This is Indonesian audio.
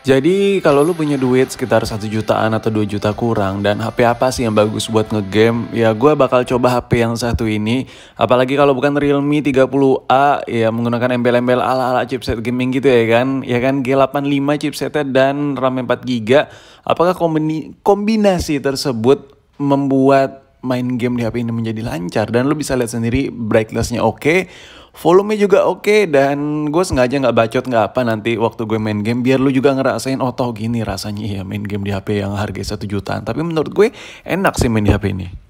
Jadi kalau lu punya duit sekitar 1 jutaan atau 2 juta kurang dan HP apa sih yang bagus buat ngegame? Ya gue bakal coba HP yang satu ini. Apalagi kalau bukan Realme 30A ya menggunakan embel-embel ala-ala chipset gaming gitu ya kan. Ya kan G85 chipsetnya dan RAM 4GB. Apakah kombini kombinasi tersebut membuat main game di HP ini menjadi lancar dan lu bisa lihat sendiri brightnessnya oke, Volume juga oke okay, dan gue sengaja nggak bacot nggak apa nanti waktu gue main game biar lu juga ngerasain oh tau gini rasanya ya main game di HP yang harga satu jutaan. Tapi menurut gue enak sih main di HP ini.